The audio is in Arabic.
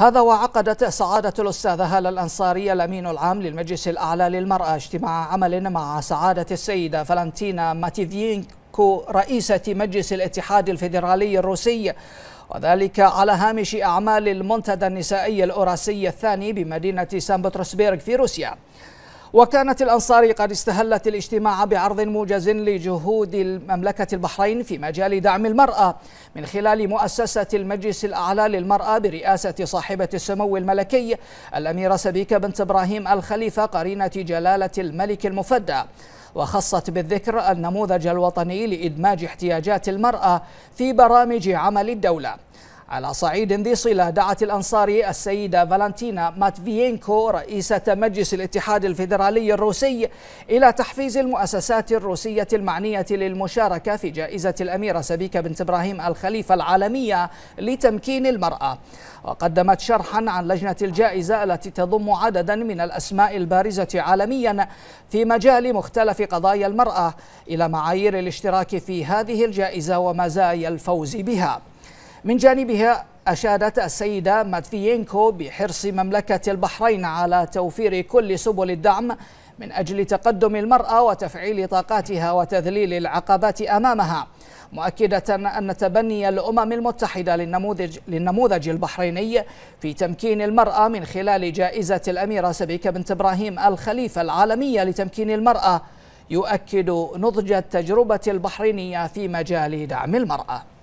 هذا وعقدت سعادة الأستاذة هالة الأنصارية الأمين العام للمجلس الأعلى للمرأة اجتماع عمل مع سعادة السيدة فلانتينا ماتيفينكو رئيسة مجلس الاتحاد الفيدرالي الروسي وذلك على هامش أعمال المنتدى النسائي الأوراسي الثاني بمدينة سان بطرسبرغ في روسيا وكانت الأنصار قد استهلت الاجتماع بعرض موجز لجهود مملكة البحرين في مجال دعم المرأة من خلال مؤسسة المجلس الأعلى للمرأة برئاسة صاحبة السمو الملكي الأميرة سبيكة بنت إبراهيم الخليفة قرينة جلالة الملك المفدى وخصت بالذكر النموذج الوطني لإدماج احتياجات المرأة في برامج عمل الدولة على صعيد ذي صلة دعت الأنصاري السيدة فالنتينا ماتفيينكو رئيسة مجلس الاتحاد الفيدرالي الروسي إلى تحفيز المؤسسات الروسية المعنية للمشاركة في جائزة الأميرة سبيكة بنت إبراهيم الخليفة العالمية لتمكين المرأة وقدمت شرحا عن لجنة الجائزة التي تضم عددا من الأسماء البارزة عالميا في مجال مختلف قضايا المرأة إلى معايير الاشتراك في هذه الجائزة ومزايا الفوز بها من جانبها أشادت السيدة ماتفيينكو بحرص مملكة البحرين على توفير كل سبل الدعم من أجل تقدم المرأة وتفعيل طاقاتها وتذليل العقبات أمامها مؤكدة أن تبني الأمم المتحدة للنموذج, للنموذج البحريني في تمكين المرأة من خلال جائزة الأميرة سبيكة بنت إبراهيم الخليفة العالمية لتمكين المرأة يؤكد نضج التجربة البحرينية في مجال دعم المرأة